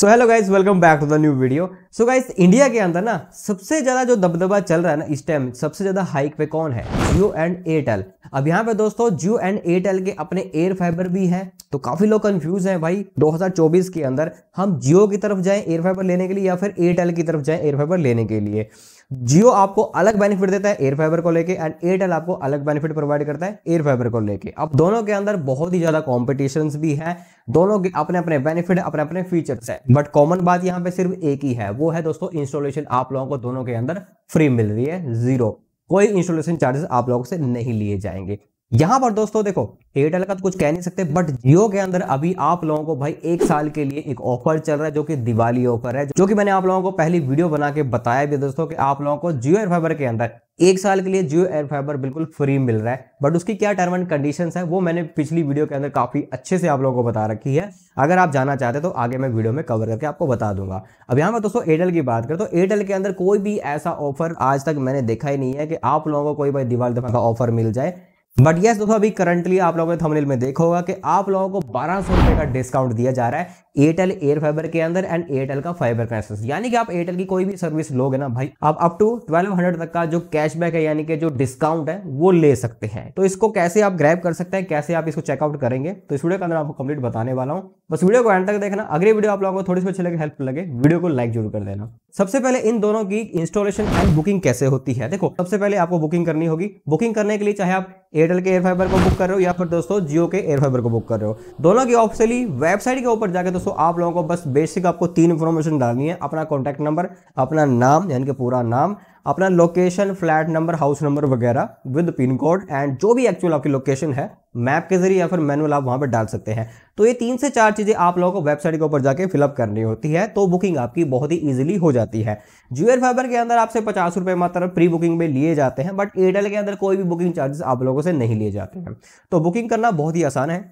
so hello guys welcome back to the new video so guys India के अंदर ना सबसे ज़्यादा जो दबदबा चल रहा है ना इस टाइम सबसे ज़्यादा हाइक पे कौन है जियो एंड एयरटेल अब यहाँ पे दोस्तों जियो एंड एयरटेल के अपने एयर फाइबर भी हैं तो काफ़ी लोग कंफ्यूज हैं भाई 2024 के अंदर हम जियो की तरफ जाएं एयर फाइबर लेने के लिए या फिर एयरटेल की तरफ जाएं एयर फाइबर लेने के लिए जियो आपको अलग बेनिफिट देता है एयर फाइबर को लेके एंड एयरटेल आपको अलग बेनिफिट प्रोवाइड करता है एयर फाइबर को लेके अब दोनों के अंदर बहुत ही ज्यादा कॉम्पिटिशन भी है दोनों के अपने अपने बेनिफिट अपने अपने फीचर्स है बट कॉमन बात यहाँ पे सिर्फ एक ही है वो है दोस्तों इंस्टॉलेशन आप लोगों को दोनों के अंदर फ्री मिल रही है जीरो कोई इंस्टॉलेशन चार्जेस आप लोगों से नहीं लिए जाएंगे यहां पर दोस्तों देखो एयरटेल का तो कुछ कह नहीं सकते बट जियो के अंदर अभी आप लोगों को भाई एक साल के लिए एक ऑफर चल रहा है जो कि दिवाली ऑफर है जो कि मैंने आप लोगों को पहली वीडियो बना के बताया भी दोस्तों कि आप लोगों को जियो एयर फाइबर के अंदर एक साल के लिए जियो एयर फाइबर बिल्कुल फ्री मिल रहा है बट उसकी क्या टर्म एंड कंडीशन है वो मैंने पिछली वीडियो के अंदर काफी अच्छे से आप लोगों को बता रखी है अगर आप जाना चाहते तो आगे मैं वीडियो में कवर करके आपको बता दूंगा अब यहाँ पर दोस्तों एयरटेल की बात करें तो एयरटेल के अंदर कोई भी ऐसा ऑफर आज तक मैंने देखा ही नहीं है कि आप लोगों को कोई भाई दिवाली दफा का ऑफर मिल जाए बट यस दोस्तों अभी करंटली आप लोगों ने थंबनेल में देखा होगा कि आप लोगों को बारह सौ रुपए का डिस्काउंट दिया जा रहा है एयरटेल एयर फाइबर के अंदर एंड एयरटेल का फाइबर कनेक्शन यानी कि आप एयरटेल की कोई भी सर्विस लोगे ना भाई आप अप टू 1200 तक का जो कैशबैक है यानी कि जो डिस्काउंट है वो ले सकते हैं तो इसको कैसे आप ग्रैब कर सकते हैं कैसे आप इसको चेकआउट करेंगे तो इस वीडियो के अंदर आपको कंप्लीट बताने वाला हूँ बस वीडियो को एंड तक देखना अगली वीडियो आप लोगों को थोड़ी सी अच्छी लगे हेल्प लगे वीडियो को लाइक जरूर कर देना सबसे पहले इन दोनों की इंस्टॉलेशन एंड बुकिंग कैसे होती है देखो सबसे पहले आपको बुकिंग करनी होगी बुकिंग करने के लिए चाहे आप एयरटेल के एयर फाइबर को बुक कर रहे हो या फिर दोस्तों जियो के एयर फाइबर को बुक कर रहे हो दोनों की ऑफिशियली वेबसाइट के ऊपर जाकर दोस्तों दोस्तों आप लोगों को बस बेसिक आपको तीन इन्फॉर्मेशन डालनी है अपना कॉन्टैक्ट नंबर अपना नाम यानी कि पूरा नाम अपना location flat number house number वगैरह विद पिन कोड एंड जो भी एक्चुअल आपकी लोकेशन है मैप के जरिए या फिर मैनुअल आप वहाँ पर डाल सकते हैं तो ये तीन से चार चीज़ें आप लोगों को वेबसाइट के ऊपर जाके फिलअप करनी होती है तो बुकिंग आपकी बहुत ही ईजिली हो जाती है जूएल फाइबर के अंदर आपसे पचास रुपये मात्र प्री बुकिंग में लिए जाते हैं बट एयरटेल के अंदर कोई भी बुकिंग चार्जेस आप लोगों से नहीं लिए जाते हैं तो बुकिंग करना बहुत ही आसान है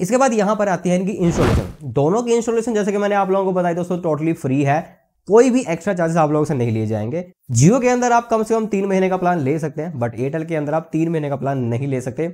इसके बाद यहां पर आती है इनकी इंस्टॉलेशन दोनों की इंस्टॉलेशन जैसे कि मैंने आप लोगों को बताया दोस्तों टोटली फ्री है कोई भी एक्स्ट्रा चार्जेस आप लोगों से नहीं लिए जाएंगे जियो के अंदर आप कम से कम तीन महीने का प्लान ले सकते हैं बट एयरटेल के अंदर आप तीन महीने का प्लान नहीं ले सकते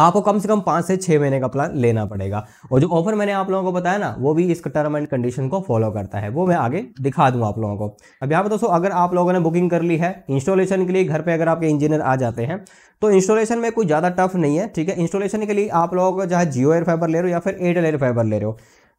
आपको कम से कम पाँच से छः महीने का प्लान लेना पड़ेगा और जो ऑफर मैंने आप लोगों को बताया ना वो भी इस टर्म एंड कंडीशन को फॉलो करता है वो मैं आगे दिखा दूँ आप लोगों को अब यहाँ पर दोस्तों अगर आप लोगों ने बुकिंग कर ली है इंस्टॉलेशन के लिए घर पे अगर आपके इंजीनियर आ जाते हैं तो इंस्टॉलेशन में कोई ज़्यादा टफ नहीं है ठीक है इंस्टॉलेशन के लिए आप लोगों को चाहे जियो एयर फाइबर ले रहे हो या फिर एयरटेल एयर फाइबर ले रहे हो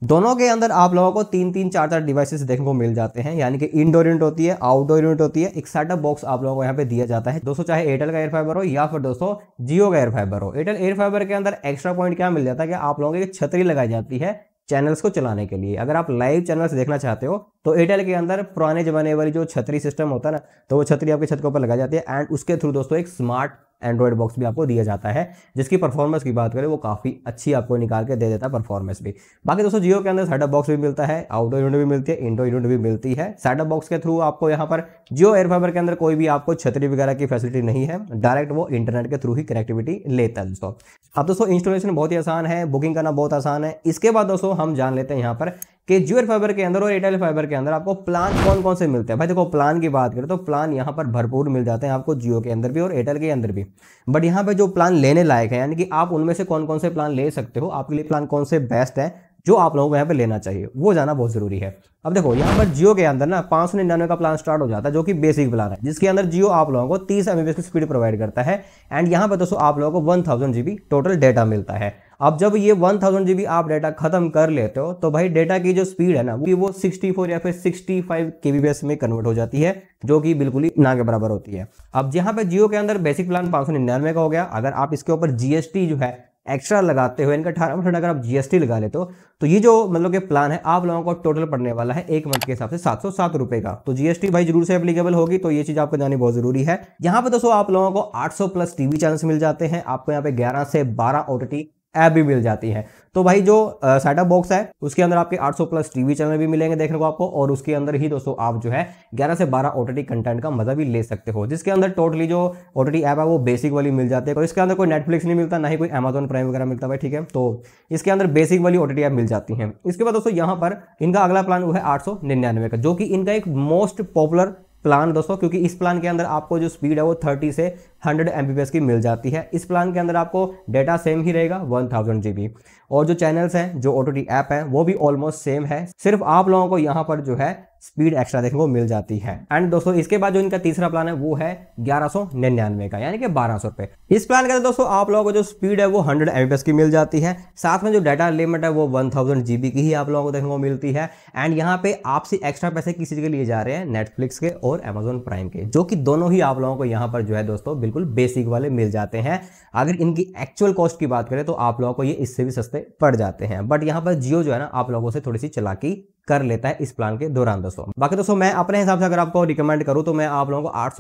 दोनों के अंदर आप लोगों को तीन तीन चार चार डिवाइसेस देखने को मिल जाते हैं यानी कि इंडोर यूनिट होती है आउटडोर यूनिट होती है एक सेटअप बॉक्स आप लोगों को यहाँ पे दिया जाता है दोस्तों चाहे एयरटेल का एयर फाइबर हो या फिर दोस्तों जियो का एयर फाइबर हो एयरटेल एयर फाइबर के अंदर एक्स्ट्रा पॉइंट क्या मिल जाता है कि आप लोगों की छतरी लगाई जाती है चैनल्स को चलाने के लिए अगर आप लाइव चैनल्स देखना चाहते हो तो एयरटेल के अंदर पुराने जमाने वाली जो छतरी सिस्टम होता है ना तो वो छतरी आपके छत के ऊपर लगाई जाती है एंड उसके थ्रू दोस्तों एक स्मार्ट एंड्रॉयड बॉक्स भी आपको दिया जाता है जिसकी परफॉर्मेंस की बात करें वो काफ़ी अच्छी आपको निकाल के दे देता है परफॉर्मेंस भी बाकी दोस्तों जियो के अंदर सेटअप बॉक्स भी मिलता है आउटडोर यूनिट भी मिलती है इंडोर यूनिट भी मिलती है सेटअप बॉक्स के थ्रू आपको यहाँ पर जियो एयरफाइबर के अंदर कोई भी आपको छतरी वगैरह की फैसिलिटी नहीं है डायरेक्ट वो इंटरनेट के थ्रू ही कनेक्टिविटी लेता है दोस्तों अब दोस्तों इंस्टॉलेशन बहुत ही आसान है बुकिंग करना बहुत आसान है इसके बाद दोस्तों हम जान लेते हैं यहाँ पर कि ज्यूर फाइबर के अंदर और एटाइल फाइबर के अंदर आपको प्लान कौन कौन से मिलते हैं भाई देखो प्लान की बात करें तो प्लान यहाँ पर भरपूर मिल जाते हैं आपको जियो के अंदर भी और एयरटेल के अंदर भी बट यहाँ पर जो प्लान लेने लायक है यानी कि आप उनमें से कौन कौन से प्लान ले सकते हो आपके लिए प्लान कौन से बेस्ट है जो आप लोगों को यहाँ पे लेना चाहिए वो जाना बहुत जरूरी है अब देखो यहाँ पर जियो के अंदर ना पाँच सौ निन्यानवे का प्लान स्टार्ट हो जाता है जो कि बेसिक प्लान है जिसके अंदर जियो आप लोगों को तीस एम की स्पीड प्रोवाइड करता है एंड यहाँ पर दोस्तों आप लोगों को वन थाउजेंड टोटल डेटा मिलता है अब जब ये वन थाउजेंड जीबी आप डाटा खत्म कर लेते हो तो भाई डाटा की जो स्पीड है ना वो सिक्सटी फोर या फिर सिक्सटी फाइव के बी में कन्वर्ट हो जाती है जो कि बिल्कुल ही ना के बराबर होती है अब जहाँ पे जियो के अंदर बेसिक प्लान पाँच सौ निन्यानवे का हो गया अगर आप इसके ऊपर जीएसटी जो है एक्स्ट्रा लगाते हुए इनका अठारह परसेंट अगर आप जीएसटी लगा लेते हो तो ये जो मतलब के प्लान है आप लोगों को टोटल पड़ने वाला है एक मंथ के हिसाब से सात सौ सात रुपए का तो जीएसटी भाई जरूर से एप्लीकेबल होगी तो ये चीज आपको जानी बहुत जरूरी है यहाँ पे दोस्तों आप लोगों को आठ सौ प्लस टीवी चैनल्स मिल जाते हैं आपको यहाँ पे ग्यारह से बारह ओटीटी ऐप भी मिल जाती है तो भाई जो सेटअप बॉक्स है उसके अंदर आपके 800 प्लस टीवी चैनल भी मिलेंगे देखने को आपको और उसके अंदर ही दोस्तों आप जो है 11 से 12 ओटीटी कंटेंट का मजा भी ले सकते हो जिसके अंदर टोटली जो ओटीटी ऐप है वो बेसिक वाली मिल जाती है और इसके अंदर कोई नेटफ्लिक्स नहीं मिलता ना ही कोई अमेजोन प्राइम वगैरह मिलता भाई ठीक है तो इसके अंदर बेसिक वाली ओटीटी ऐप मिल जाती है इसके बाद दोस्तों यहाँ पर इनका अगला प्लान वो है आठ का जो कि इनका एक मोस्ट पॉपुलर प्लान दोस्तों क्योंकि इस प्लान के अंदर आपको जो स्पीड है वो 30 से हंड्रेड एम की मिल जाती है इस प्लान के अंदर आपको डेटा सेम ही रहेगा वन थाउजेंड और जो चैनल्स हैं जो ओ टी ऐप है वो भी ऑलमोस्ट सेम है सिर्फ आप लोगों को यहाँ पर जो है स्पीड एक्स्ट्रा देखने को मिल जाती है एंड दोस्तों इसके बाद जो इनका तीसरा प्लान है वो है ग्यारह सौ निन्यानवे का यानी कि बारह सौ रुपए इस प्लान के अंदर दोस्तों आप लोगों को जो स्पीड है वो हंड्रेड एम की मिल जाती है साथ में जो डाटा लिमिट है वो वन थाउजेंड जीबी की ही आप लोगों को देखने को मिलती है एंड यहाँ पे आपसे एक्स्ट्रा पैसे किसी के लिए जा रहे हैं नेटफ्लिक्स के और अमेजोन प्राइम के जो कि दोनों ही आप लोगों को यहाँ पर जो है दोस्तों बिल्कुल बेसिक वाले मिल जाते हैं अगर इनकी एक्चुअल कॉस्ट की बात करें तो आप लोगों को ये इससे भी सस्ते पड़ जाते हैं बट यहाँ पर जियो जो है ना आप लोगों से थोड़ी सी चलाकी कर लेता है इस प्लान के दौरान दोस्तों बाकी दोस्तों मैं अपने हिसाब से अगर आपको रिकमेंड करूँ तो मैं आप लोगों को आठ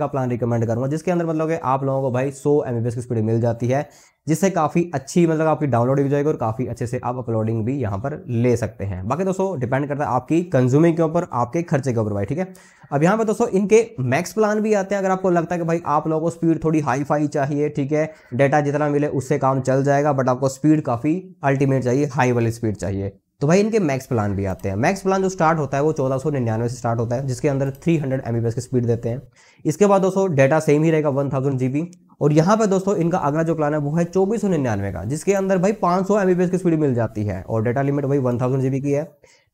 का प्लान रिकमेंड करूंगा जिसके अंदर मतलब कि आप लोगों को भाई सौ एमबीपीएस की स्पीड मिल जाती है जिससे काफ़ी अच्छी मतलब आपकी डाउनलोड भी जाएगी और काफ़ी अच्छे से आप अपलोडिंग भी यहाँ पर ले सकते हैं बाकी दोस्तों डिपेंड करता है आपकी कंज्यूमिंग के ऊपर आपके खर्चे के ऊपर भाई ठीक है अब यहाँ पर दोस्तों इनके मैक्स प्लान भी आते हैं अगर आपको लगता है कि भाई आप लोगों को स्पीड थोड़ी हाई फाई चाहिए ठीक है डेटा जितना मिले उससे काम चल जाएगा बट आपको स्पीड काफ़ी अल्टीमेट चाहिए हाई वाली स्पीड चाहिए तो भाई इनके मैक्स प्लान भी आते हैं मैक्स प्लान जो स्टार्ट होता है वो चौदह सौ निन्यानवे से स्टार्ट होता है जिसके अंदर 300 हंड्रेड की स्पीड देते हैं इसके बाद दोस्तों डेटा सेम ही रहेगा वन थाउजेंड और यहाँ पे दोस्तों इनका अगला जो प्लान है वो है चौबीस सौ निन्यानवे का जिसके अंदर भाई 500 सौ एमबीपीएस की स्पीड मिल जाती है और डाटा लिमिट भाई 1000 थाउजेंड जीबी की है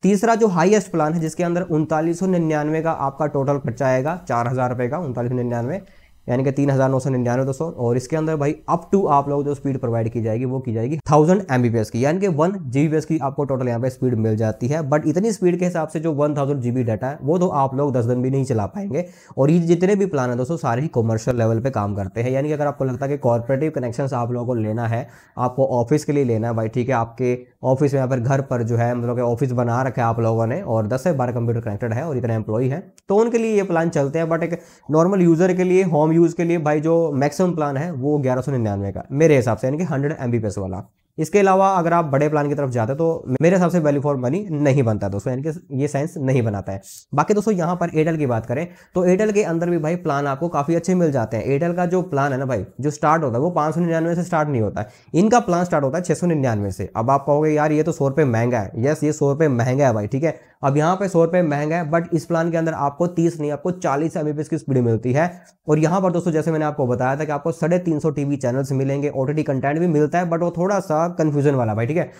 तीसरा जो हाईएस्ट प्लान है जिसके अंदर उनतालीस सौ निन्यानवे का आपका टोटल खर्चा आएगा चार हज़ार रुपये का उनतालीस सौ निन्यानवे यानी कि तीन हज़ार नौ सौ निन्यानवे दो सौ और इसके अंदर भाई अप टू आप लोग जो स्पीड प्रोवाइड की जाएगी वो की जाएगी थाउजेंड एम की यानी कि वन जी की आपको टोटल यहाँ पे स्पीड मिल जाती है बट इतनी स्पीड के हिसाब से जो वन थाउजेंड जी डाटा है वो तो आप लोग दस दिन भी नहीं चला पाएंगे और ये जितने भी प्लान है दोस्तों सारे ही कॉमर्शियल लेवल पर काम करते हैं यानी कि अगर आपको लगता है कि कॉरपोरेटिव कनेक्शन आप लोगों को लेना है आपको ऑफिस के लिए लेना है भाई ठीक है आपके ऑफिस में या फिर घर पर जो है मतलब कि ऑफिस बना रखा है आप लोगों ने और दस से बारह कंप्यूटर कनेक्टेड है और इतने एम्प्लॉई है तो उनके लिए ये प्लान चलते हैं बट एक नॉर्मल यूजर के लिए होम यूज़ के लिए भाई जो मैक्सिमम प्लान है वो ग्यारह सौ निन्यानवे का मेरे हिसाब से यानी कि हंड्रेड एम वाला इसके अलावा अगर आप बड़े प्लान की तरफ जाते तो मेरे हिसाब से वैल्यू फॉर मनी नहीं बनता दोस्तों यानी कि ये साइंस नहीं बनाता है बाकी दोस्तों यहाँ पर एयरटेल की बात करें तो एयरटेल के अंदर भी भाई प्लान आपको काफ़ी अच्छे मिल जाते हैं एयरटेल का जो प्लान है ना भाई जो स्टार्ट होता है वो पाँच से स्टार्ट नहीं होता है इनका प्लान स्टार्ट होता है छः से अब आप कहोगे यार ये तो सौ रुपये महंगा है यस ये सौ रुपये महंगा है भाई ठीक है अब यहाँ पे सौ रुपये महंगा है बट इस प्लान के अंदर आपको तीस नहीं आपको चालीस एम की स्पीड मिलती है और यहाँ पर दोस्तों जैसे मैंने आपको बताया था कि आपको साढ़े तीन सौ टीवी चैनल्स मिलेंगे ओ कंटेंट भी मिलता है बट वो थोड़ा सा कन्फ्यूजन वाला भाई ठीक है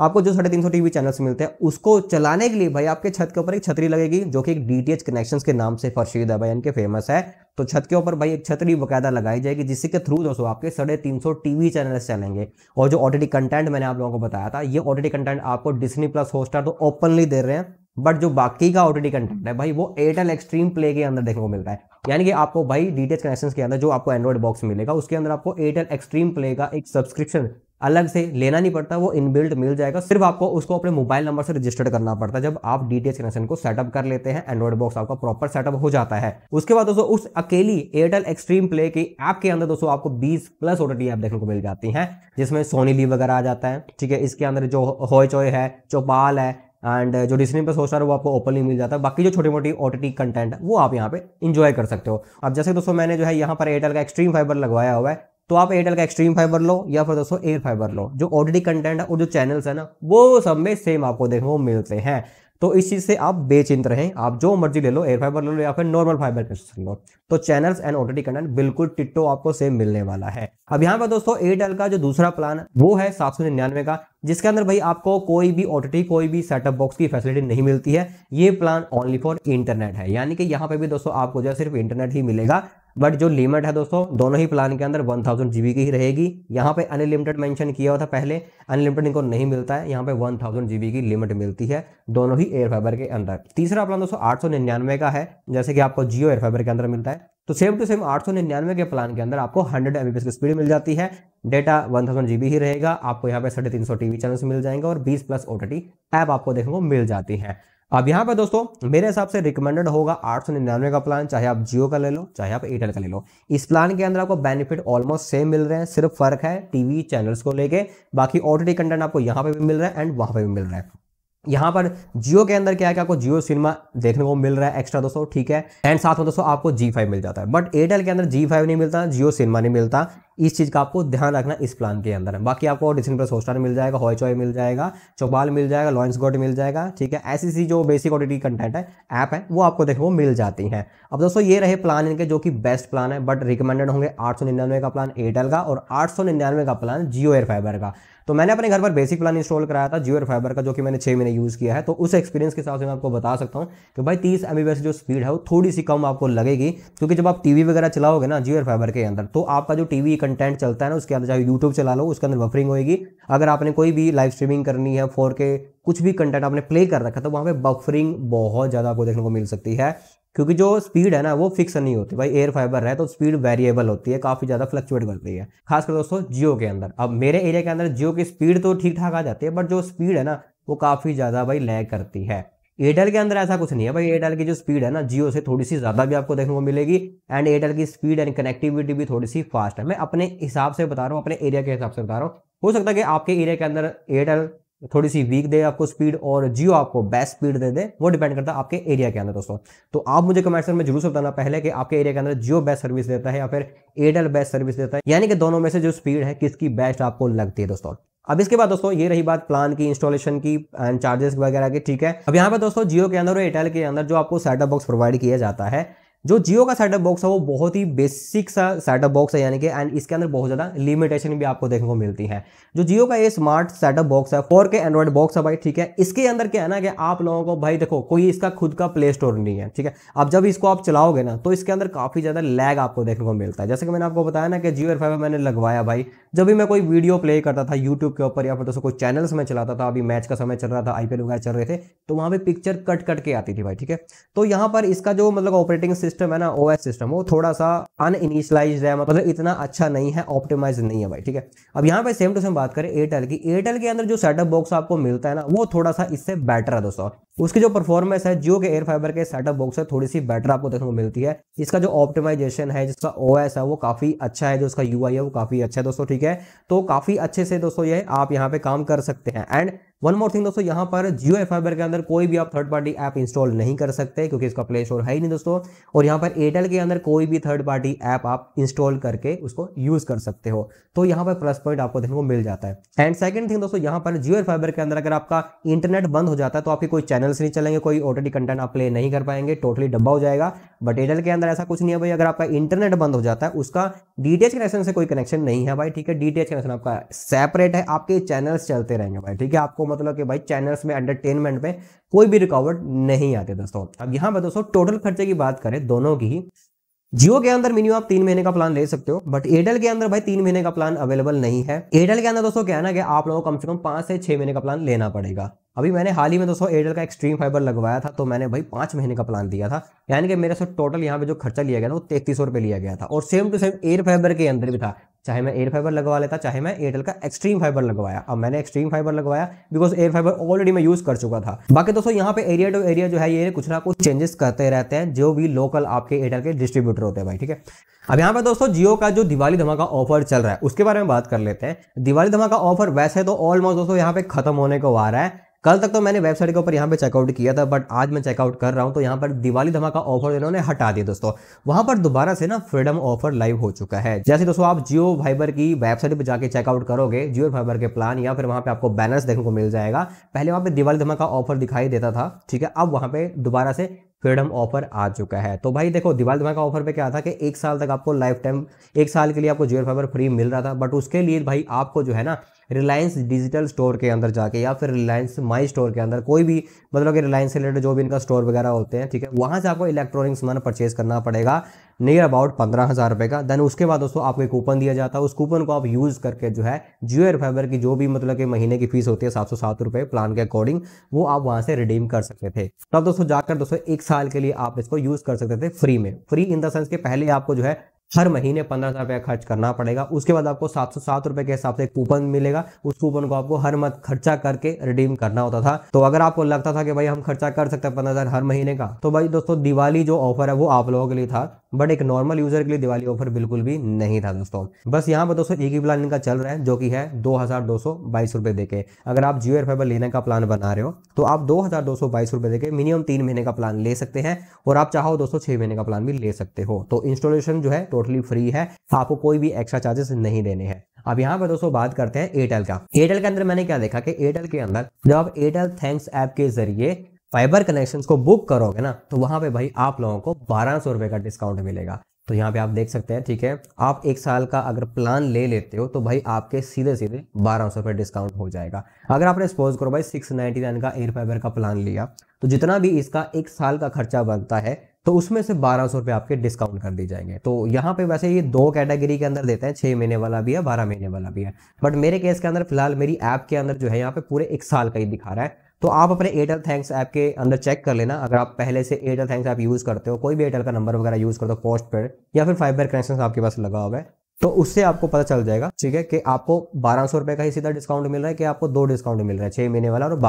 आपको जो साढ़े तीन सौ टीवी चैनल्स मिलते हैं उसको चलाने के लिए भाई आपके छत के ऊपर एक छतरी लगेगी जो कि एक डीटीएच कनेक्शंस के नाम से प्रसिद्ध है भाई इनके फेमस है तो छत के ऊपर भाई एक छतरी बकायदा लगाई जाएगी जिसके थ्रू दोस्तों आपके साढ़े तीन सौ टीवी चैनल्स चलेंगे और जो ऑलरेडी कंटेंट मैंने आप लोगों को बताया था ये ऑलरेडी कंटेंट आपको डिस्नी प्लस हॉटस्टार तो ओपनली दे रहे हैं बट जो बाकी का ऑलरेडी कंटेंट है भाई वो एयरटेल एक्सट्रीम प्ले के अंदर देखने को मिलता है यानी कि आपको भाई डीटेच कनेक्शन के अंदर जो आपको एंड्रॉइड बॉक्स मिलेगा उसके अंदर आपको एयरटेल एक्सट्रीम प्ले का एक सब्सक्रिप्शन अलग से लेना नहीं पड़ता वो इनबिल्ट मिल जाएगा सिर्फ आपको उसको अपने मोबाइल नंबर से रजिस्टर्ड करना पड़ता है जब आप डी कनेक्शन को सेटअप कर लेते हैं एंड्रॉइड बॉक्स आपका प्रॉपर सेटअप हो जाता है उसके बाद दोस्तों उस अकेली एयरटेल एक्सट्रीम प्ले की ऐप के अंदर दोस्तों आपको बीस प्लस ओटीटी ऐप देखने को मिल जाती है जिसमें सोनी ली वगैरह आ जाता है ठीक है इसके अंदर जो होय चोय है चौपाल है एंड जो डिस्नी पे सोच रहा है वो आपको ओपनली मिल जाता है बाकी जो छोटी मोटी ओ टी कंटेंट है वो आप यहाँ पे इंजॉय कर सकते हो अब जैसे दोस्तों मैंने जो है यहाँ पर एयरटेल का एक्सट्रीम फाइबर लगवाया हुआ है तो आप एयरटेल का एक्सट्रीम फाइबर लो या फिर दोस्तों एयर फाइबर लो जो ऑलरेडी कंटेंट है और जो चैनल्स है ना वो सब में सेम आपको देखने को मिलते हैं तो इस चीज़ से आप बेचिंत रहें आप जो मर्जी ले लो एयर फाइबर ले लो या फिर नॉर्मल फाइबर लो तो चैनल्स एंड ऑलरेडी कंटेंट बिल्कुल टिट्टो आपको सेम मिलने वाला है अब यहाँ पर दोस्तों एयरटेल का जो दूसरा प्लान वो है सात सौ निन्यानवे का जिसके अंदर भाई आपको कोई भी ओटीटी कोई भी सेटअप बॉक्स की फैसिलिटी नहीं मिलती है ये प्लान ओनली फॉर इंटरनेट है यानी कि यहाँ पे भी दोस्तों आपको जो है सिर्फ इंटरनेट ही मिलेगा बट जो लिमिट है दोस्तों दोनों ही प्लान के अंदर 1000 थाउजेंड की ही रहेगी यहाँ पे अनलिमिटेड मेंशन किया हुआ था पहले अनलिमिटेड इनको नहीं मिलता है यहाँ पे 1000 थाउजेंड की लिमिट मिलती है दोनों ही एयर फाइबर के अंदर तीसरा प्लान दोस्तों आठ का है जैसे कि आपको जियो एयर फाइबर के अंदर मिलता है तो सेम टू सेम आठ के प्लान के अंदर आपको हंड्रेड एमबीपीएस की स्पीड मिल जाती है डेटा वन थाउजेंड जीबी ही रहेगा आपको यहाँ पे साढ़े तीन सौ टीवी चैनल मिल जाएंगे और बीस प्लस ओटीटी ऐप आपको देखने को मिल जाती है अब यहाँ पे दोस्तों मेरे हिसाब से रिकमेंडेड होगा आठ सौ निन्यानवे का प्लान चाहे आप जियो का ले लो चाहे आप एयरटेल का ले लो इस प्लान के अंदर आपको बेनिफिट ऑलमोस्ट सेम मिल रहे हैं सिर्फ फर्क है टीवी चैनल्स को लेके बाकी ऑलरेडी कंटेंट आपको यहाँ पे भी मिल रहा है एंड वहाँ पे भी मिल रहा है यहाँ पर जियो के अंदर क्या है कि आपको जियो सिनेमा देखने को मिल रहा है एक्स्ट्रा दोस्तों ठीक है एंड साथ में दोस्तों आपको जी फाइव मिल जाता है बट एयरटेल के अंदर जी फाइव नहीं मिलता जियो सिनेमा नहीं मिलता इस चीज़ का आपको ध्यान रखना इस प्लान के अंदर बाकी आपको डिसन प्लस होस्टार मिल जाएगा हॉय चॉय मिल जाएगा चौपाल मिल जाएगा लॉन्स गोट मिल जाएगा ठीक है ऐसी सी जो बेसिक ऑडिटी कंटेंट है ऐप है वो आपको देखो मिल जाती हैं अब दोस्तों ये रहे प्लान इनके जो कि बेस्ट प्लान है बट रिकमेंडेड होंगे आठ का प्लान एयरटेल का और आठ का प्लान जियो एयर फाइबर का तो मैंने अपने घर पर बेसिक प्लान इंस्टॉल कराया था जियो एयर फाइबर का जो कि मैंने छः महीने यूज़ किया है तो उस एक्सपीरियंस के हिसाब से मैं आपको बता सकता हूँ कि भाई तीस एम जो स्पीड है वो थोड़ी सी कम आपको लगेगी क्योंकि जब आप टीवी वगैरह चलाओगे ना जियो एयर फाइबर के अंदर तो आपका जो टीवी कंटेंट चलता है ना उसके अंदर चाहे यूट्यूब चला लो उसके अंदर बफरिंग होएगी अगर आपने कोई भी लाइव स्ट्रीमिंग करनी है फोर के कुछ भी कंटेंट आपने प्ले कर रखा तो वहाँ पे बफरिंग बहुत ज़्यादा आपको देखने को मिल सकती है क्योंकि जो स्पीड है ना वो फिक्स नहीं होती भाई एयर फाइबर है तो स्पीड वेरिएबल होती है काफ़ी ज़्यादा फ्लक्चुएट करती है खासकर दोस्तों जियो के अंदर अब मेरे एरिया के अंदर जियो की स्पीड तो ठीक ठाक आ जाती है बट जो स्पीड है ना वो काफ़ी ज़्यादा भाई लैग करती है एयरटेल के अंदर ऐसा कुछ नहीं है भाई एयरटेल की जो स्पीड है ना जियो से थोड़ी सी ज़्यादा भी आपको देखने को मिलेगी एंड एयरटेल की स्पीड एंड कनेक्टिविटी भी थोड़ी सी फास्ट है मैं अपने हिसाब से बता रहा हूँ अपने एरिया के हिसाब से बता रहा हूँ हो सकता है कि आपके एरिया के अंदर एयरटेल थोड़ी सी वीक दे आपको स्पीड और जियो आपको बेस्ट स्पीड दे दे वो डिपेंड करता है आपके एरिया के अंदर दोस्तों तो आप मुझे कमेंट में जरूर से बताना पहले कि आपके एरिया के अंदर जियो बेस्ट सर्विस देता है या फिर एयरटेल बेस्ट सर्विस देता है यानी कि दोनों में से जो स्पीड है किसकी बेस्ट आपको लगती है दोस्तों अब इसके बाद दोस्तों ये रही बात प्लान की इंस्टॉलेशन की एंड चार्जेस वगैरह की ठीक है अब यहाँ पर दोस्तों जियो के अंदर और एयरटेल के अंदर जो आपको सेटअप बॉक्स प्रोवाइड किया जाता है जो जियो का सेटअप बॉक्स है वो बहुत ही बेसिक सा सेटअप बॉक्स है यानी कि एंड इसके अंदर बहुत ज़्यादा लिमिटेशन भी आपको देखने को मिलती है जो जियो का ये स्मार्ट सेटअप बॉक्स है फोर के एंड्रॉइड बॉक्स है भाई ठीक है इसके अंदर क्या है ना कि आप लोगों को भाई देखो कोई इसका खुद का प्ले स्टोर नहीं है ठीक है अब जब इसको आप चलाओगे ना तो इसके अंदर काफ़ी ज़्यादा लैग आपको देखने को मिलता है जैसे कि मैंने आपको बताया ना कि जियो एयर फाइव मैंने लगवाया भाई जब भी मैं कोई वीडियो प्ले करता था यूट्यूब के ऊपर या फिर दोस्तों कोई चैनल्स में चलाता था अभी मैच का समय चल रहा था आई वगैरह चल रहे थे तो वहाँ पर पिक्चर कट कट के आती थी भाई ठीक है तो यहाँ पर इसका जो मतलब ऑपरेटिंग सिस्टम है ना ओ सिस्टम वो थोड़ा सा अनइनिशलाइज है मतलब इतना अच्छा नहीं है ऑप्टिमाइज नहीं है भाई ठीक है अब यहाँ पे सेम टू सेम बात करें एयरटेल की एयरटेल के अंदर जो सेटअप बॉक्स आपको मिलता है ना वो थोड़ा सा इससे बेटर है दोस्तों उसकी जो परफॉर्मेंस है जियो के एयर फाइबर के सेटअप बॉक्स से थोड़ी सी बेटर आपको देखने को मिलती है इसका जो ऑप्टिमाइजेशन है जिसका ओ है वो काफी अच्छा है जो उसका यू है वो काफी अच्छा है दोस्तों ठीक है तो काफी अच्छे से दोस्तों ये आप यहाँ पे काम कर सकते हैं एंड वन मोर थिंग दोस्तों यहाँ पर जियो फाइबर के अंदर कोई भी आप थर्ड पार्टी ऐप इंस्टॉल नहीं कर सकते क्योंकि इसका प्ले स्टोर है ही नहीं दोस्तों और यहाँ पर एयरटेल के अंदर कोई भी थर्ड पार्टी ऐप आप इंस्टॉल करके उसको यूज कर सकते हो तो यहाँ पर प्लस पॉइंट आपको देखने को मिल जाता है एंड सेकंड थिंग दोस्तों यहाँ पर जियो फाइबर के अंदर अगर आपका इंटरनेट बंद हो जाता है तो आपके कोई चैनल्स नहीं चलेंगे कोई ओ कंटेंट आप प्ले नहीं कर पाएंगे टोटली डब्बा हो जाएगा बट एयरटेल के अंदर ऐसा कुछ नहीं है भाई अगर आपका इंटरनेट बंद हो जाता है उसका डीटीएच कनेक्शन से कोई कनेक्शन नहीं है भाई ठीक है डीटीएच कनेक्शन आपका सेपरेट है आपके चैनल्स चलते रहेंगे भाई ठीक है आपको मतलब कि भाई चैनल्स में एंटरटेनमेंट में कोई भी रुकावट नहीं आते दोस्तों अब यहाँ पर दोस्तों टोटल खर्चे की बात करें दोनों की जियो के अंदर मिनिमम आप तीन महीने का प्लान ले सकते हो बट एयरटेल के अंदर भाई तीन महीने का प्लान अवेलेबल नहीं है एयरटेल के अंदर दोस्तों क्या है ना कि आप लोगों को कम से कम पांच से छह महीने का प्लान लेना पड़ेगा अभी मैंने हाल ही में दोस्तों एयरटेल का एक्सट्रीम फाइबर लगवाया था तो मैंने भाई पांच महीने का प्लान दिया था यानी कि मेरे से टोटल यहाँ पे जो खर्चा लिया गया था वो तैतीस लिया गया था और same to same air fibre के अंदर भी था चाहे मैं एयर फाइबर लगवा लेता चाहे मैं एयरटेल का एक्सट्रीम फाइबर लगवाया अब मैंने एक्सट्रीम फाइबर लगवाया बिकॉज एयर फाइबर ऑलरेडी मैं यूज़ कर चुका था बाकी दोस्तों यहाँ पे एरिया टू एरिया जो है ये कुछ ना कुछ चेंजेस करते रहते हैं जो भी लोकल आपके एयरटेल के डिस्ट्रीब्यूटर होते हैं भाई ठीक है अब यहाँ पर दोस्तों जियो का जो दिवाली धमाका ऑफर चल रहा है उसके बारे में बात कर लेते हैं दिवाली धमाका ऑफर वैसे तो ऑलमोस्ट दोस्तों यहाँ पे खत्म होने को आ रहा है कल तक तो मैंने वेबसाइट के ऊपर यहाँ पे चेकआउट किया था बट आज मैं चेकआउट कर रहा हूँ तो यहाँ पर दिवाली धमाका ऑफर इन्होंने हटा दिया दोस्तों वहाँ पर दोबारा से ना फ्रीडम ऑफर लाइव हो चुका है जैसे दोस्तों आप जियो फाइबर की वेबसाइट पर जाके चेकआउट करोगे जियो फाइबर के प्लान या फिर वहाँ पर आपको बैनर्स देखने को मिल जाएगा पहले वहाँ पर दिवाली धमाका ऑफर दिखाई देता था ठीक है अब वहाँ पे दोबारा से फ्रीडम ऑफर आ चुका है तो भाई देखो दिवाली धमाका ऑफर पे क्या था कि एक साल तक आपको लाइफ टाइम एक साल के लिए आपको जियो फाइबर फ्री मिल रहा था बट उसके लिए भाई आपको जो है ना रिलायंस डिजिटल स्टोर के अंदर जाके या फिर रिलायंस माई स्टोर के अंदर कोई भी मतलब कि रिलायंस से रिलेटेड जो भी इनका स्टोर वगैरह होते हैं ठीक है वहाँ से आपको इलेक्ट्रॉनिक सामान परचेज करना पड़ेगा नियर अबाउट पंद्रह हज़ार रुपये का देन उसके बाद दोस्तों आपको एक कूपन दिया जाता है उस कूपन को आप यूज़ करके जो है जियो एयर फाइबर की जो भी मतलब कि महीने की फीस होती है सात सौ सात रुपये प्लान के अकॉर्डिंग वो आप वहाँ से रिडीम कर सकते थे तब तो दोस्तों जाकर दोस्तों एक साल के लिए आप इसको यूज़ कर सकते थे फ्री में फ्री इन द सेंस के पहले आपको जो है हर महीने पंद्रह हज़ार रुपया खर्च करना पड़ेगा उसके बाद आपको सात सौ सात रुपये के हिसाब से कूपन मिलेगा उस कूपन को आपको हर मंथ खर्चा करके रिडीम करना होता था तो अगर आपको लगता था कि भाई हम खर्चा कर सकते हैं पंद्रह हज़ार हर महीने का तो भाई दोस्तों दिवाली जो ऑफर है वो आप लोगों के लिए था बट एक नॉर्मल यूजर के लिए दिवाली ऑफर बिल्कुल भी नहीं था दोस्तों बस यहाँ पर दोस्तों एक ही प्लान इनका चल रहा है जो कि है दो हज़ार दो सौ बाईस रुपये देके अगर आप जियो फाइबर लेने का प्लान बना रहे हो तो आप दो हज़ार दो सौ बाईस रुपये देके मिनिमम तीन महीने का प्लान ले सकते हैं और आप चाहो दोस्तों छः महीने का प्लान भी ले सकते हो तो इंस्टॉलेशन जो है टोटली फ्री है आपको कोई भी एक्स्ट्रा चार्जेस नहीं देने हैं अब यहाँ पर दोस्तों बात करते हैं एयरटेल का एयरटेल के अंदर मैंने क्या देखा कि एयरटेल के अंदर जब आप एयरटेल थैंक्स ऐप के जरिए फाइबर कनेक्शंस को बुक करोगे ना तो वहां पे भाई आप लोगों को बारह सौ रुपए का डिस्काउंट मिलेगा तो यहाँ पे आप देख सकते हैं ठीक है आप एक साल का अगर प्लान ले लेते हो तो भाई आपके सीधे सीधे बारह सौ रुपये डिस्काउंट हो जाएगा अगर आपने सपोज करो भाई सिक्स नाइन्टी नाइन का एयर फाइबर का प्लान लिया तो जितना भी इसका एक साल का खर्चा बनता है तो उसमें से बारह सौ रुपये आपके डिस्काउंट कर दिए जाएंगे तो यहाँ पे वैसे ये दो कैटेगरी के अंदर देते हैं छः महीने वाला भी है बारह महीने वाला भी है बट मेरे केस के अंदर फिलहाल मेरी ऐप के अंदर जो है यहाँ पे पूरे एक साल का ही दिखा रहा है तो आप अपने एयरटेल थैंक्स ऐप के अंदर चेक कर लेना अगर आप पहले से एयरटेल थैंक्स ऐप यूज़ करते हो कोई भी एयरटेल का नंबर वगैरह यूज़ करते हो पोस्ट पेड या फिर फाइबर कनेक्शन आपके पास लगा हुआ है तो उससे आपको पता चल जाएगा ठीक है कि आपको बारह सौ रुपये का ही सीधा डिस्काउंट मिल रहा है कि आपको दो डिस्काउंट मिल रहा है छः महीने वाला और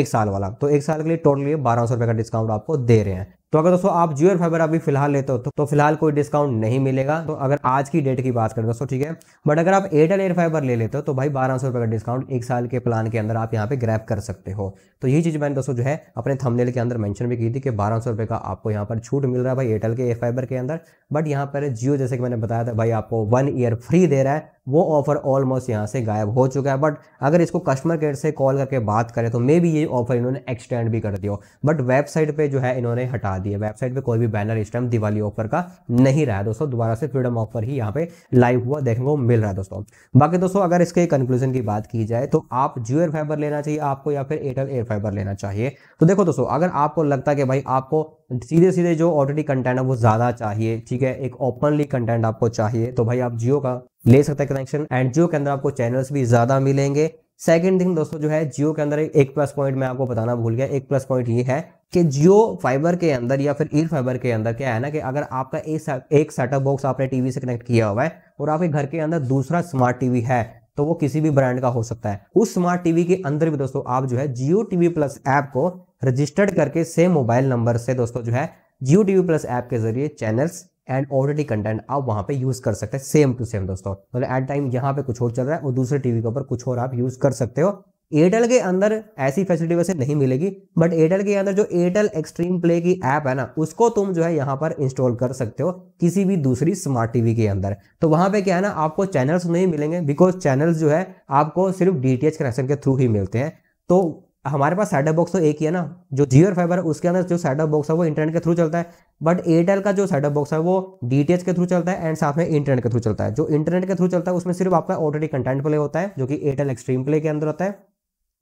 एक साल वाला तो एक साल के लिए टोटली बारह सौ रुपये का डिस्काउंट आपको दे रहे हैं तो अगर दोस्तों आप जियो फाइबर अभी फिलहाल लेते हो तो, तो फिलहाल कोई डिस्काउंट नहीं मिलेगा तो अगर आज की डेट की बात करें दोस्तों ठीक है बट अगर आप एयरटेल एयर फाइबर ले लेते हो तो भाई बारह सौ रुपये का डिस्काउंट एक साल के प्लान के अंदर आप यहाँ पे ग्रैप कर सकते हो तो यही चीज़ मैंने दोस्तों जो है अपने थमनेल के अंदर मैंशन भी की थी कि बारह सौ रुपये का आपको यहाँ पर छूट मिल रहा है भाई एयरटेल के एयर फाइबर के अंदर बट यहाँ पर जियो जैसे कि मैंने बताया था भाई आपको वन ईयर फ्री दे रहा है वो ऑफर ऑलमोस्ट यहाँ से गायब हो चुका है बट अगर इसको कस्टमर केयर से कॉल करके बात करें तो मे भी ये ऑफर इन्होंने एक्सटेंड भी कर दिया बट वेबसाइट पर जो है इन्होंने हटा दी वेबसाइट पे कोई भी बैनर इस टाइम दिवाली ऑफर का नहीं रहा है दोस्तों दोबारा से फ्रीडम ऑफर ही यहाँ पे लाइव हुआ देखने को मिल रहा है दोस्तों बाकी दोस्तों अगर इसके कंक्लूजन की बात की जाए तो आप जियो फाइबर लेना चाहिए आपको या फिर एयरटेल एयर फाइबर लेना चाहिए तो देखो दोस्तों अगर आपको लगता है कि भाई आपको सीधे सीधे जो ऑलरेडी कंटेंट है वो ज़्यादा चाहिए ठीक है एक ओपनली कंटेंट आपको चाहिए तो भाई आप जियो का ले सकते हैं कनेक्शन एंड जियो के अंदर आपको चैनल्स भी ज़्यादा मिलेंगे सेकेंड थिंग दोस्तों जो है जियो के अंदर एक प्लस पॉइंट मैं आपको बताना भूल गया एक प्लस पॉइंट ये है कि जियो फाइबर के अंदर या फिर ईयर फाइबर के अंदर क्या है ना कि अगर आपका एक एक सेटअप बॉक्स आपने टीवी से कनेक्ट किया हुआ है और आपके घर के अंदर दूसरा स्मार्ट टीवी है तो वो किसी भी ब्रांड का हो सकता है उस स्मार्ट टीवी के अंदर भी दोस्तों आप जो है जियो टीवी प्लस ऐप को रजिस्टर्ड करके सेम मोबाइल नंबर से दोस्तों जो है जियो टीवी प्लस ऐप के जरिए चैनल्स एंड ऑलरेडी कंटेंट आप वहाँ पे यूज़ कर सकते हैं सेम टू सेम दोस्तों मतलब एट टाइम यहाँ पे कुछ और चल रहा है और दूसरे टीवी के ऊपर कुछ और आप यूज़ कर सकते हो एयरटेल के अंदर ऐसी फैसिलिटी वैसे नहीं मिलेगी बट एयरटेल के अंदर जो एयरटेल एक्सट्रीम प्ले की ऐप है ना उसको तुम जो है यहाँ पर इंस्टॉल कर सकते हो किसी भी दूसरी स्मार्ट टीवी के अंदर तो वहाँ पे क्या है ना आपको चैनल्स नहीं मिलेंगे बिकॉज चैनल्स जो है आपको सिर्फ डी टी कनेक्शन के थ्रू ही मिलते हैं तो हमारे पास सेटअप बॉक्स तो एक ही है ना जो जियो फाइबर है उसके अंदर जो सेटअप बॉक्स है वो इंटरनेट के थ्रू चलता है बट एयरटेल का जो सेटअप बॉक्स है वो डी के थ्रू चलता है एंड साथ में इंटरनेट के थ्रू चलता है जो इंटरनेट के थ्रू चलता है उसमें सिर्फ आपका ऑलरेडी कंटेंट प्ले होता है जो कि एयरटेल एक्सट्रीम प्ले के अंदर होता है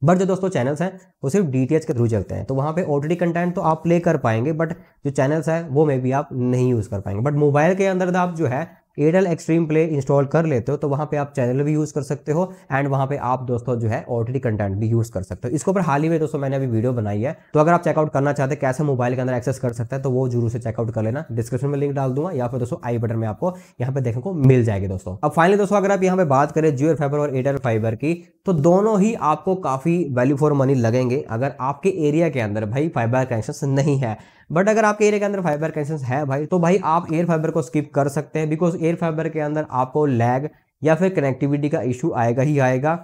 बट जो दोस्तों चैनल्स हैं वो सिर्फ डी के थ्रू चलते हैं तो वहाँ पे ऑलरेडी कंटेंट तो आप प्ले कर पाएंगे बट जो चैनल्स है वो मे भी आप नहीं यूज़ कर पाएंगे बट मोबाइल के अंदर तो आप जो है एडल एक्सट्रीम प्ले इंस्टॉल कर लेते हो तो वहाँ पे आप चैनल भी यूज़ कर सकते हो एंड वहाँ पे आप दोस्तों जो है ऑलरेडी कंटेंट भी यूज़ कर सकते हो इसके ऊपर हाल ही में दोस्तों मैंने अभी वीडियो बनाई है तो अगर आप चेकआउट करना चाहते हैं कैसे मोबाइल के अंदर एक्सेस कर सकते हैं तो वो जरूर से चेकआउट कर लेना डिस्क्रिप्शन में लिंक डाल दूंगा या फिर दोस्तों आई बटन में आपको यहाँ पे देखने को मिल जाएगी दोस्तों अब फाइनली दोस्तों अगर आप यहाँ पे बात करें जियो फाइबर और एयरटेल फाइबर की तो दोनों ही आपको काफ़ी वैल्यू फॉर मनी लगेंगे अगर आपके एरिया के अंदर भाई फाइबर कनेक्शन नहीं है बट अगर आपके एरिया के अंदर फाइबर कनेक्शन है भाई तो भाई आप एयर फाइबर को स्किप कर सकते हैं बिकॉज एयर फाइबर के अंदर आपको लैग या फिर कनेक्टिविटी का इशू आएगा ही आएगा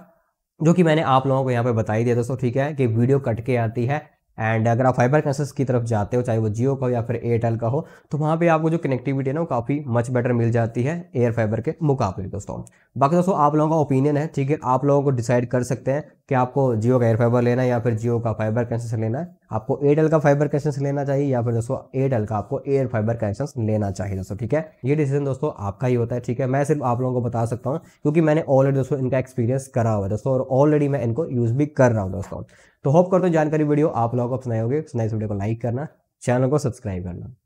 जो कि मैंने आप लोगों को यहाँ पे बताई दिया दोस्तों ठीक है कि वीडियो कट के आती है एंड अगर आप फाइबर कनेक्शन की तरफ जाते हो चाहे वो जियो का हो या फिर एयरटेल का हो तो वहाँ पे आपको जो कनेक्टिविटी है ना वो काफ़ी मच बेटर मिल जाती है एयर फाइबर के मुकाबले दोस्तों बाकी दोस्तों आप लोगों का ओपिनियन है ठीक है आप लोगों को डिसाइड कर सकते हैं कि आपको जियो का एयर फाइबर लेना है या फिर जियो का फाइबर कनेक्शन लेना है आपको एयरटेल का फाइबर कनेक्शन लेना चाहिए या फिर दोस्तों एयरटेल का आपको एयर फाइबर कनेक्शन लेना चाहिए दोस्तों ठीक है ये डिसीजन दोस्तों आपका ही होता है ठीक है मैं सिर्फ आप लोगों को बता सकता हूँ क्योंकि मैंने ऑलरेडी दोस्तों इनका एक्सपीरियंस करा हुआ है दोस्तों और ऑलरेडी मैं इनको यूज़ भी कर रहा हूँ दोस्तों तो होप करते हो जानकारी वीडियो आप लोगों को सुनाई होगी सुनाई इस तो वीडियो को लाइक करना चैनल को सब्सक्राइब करना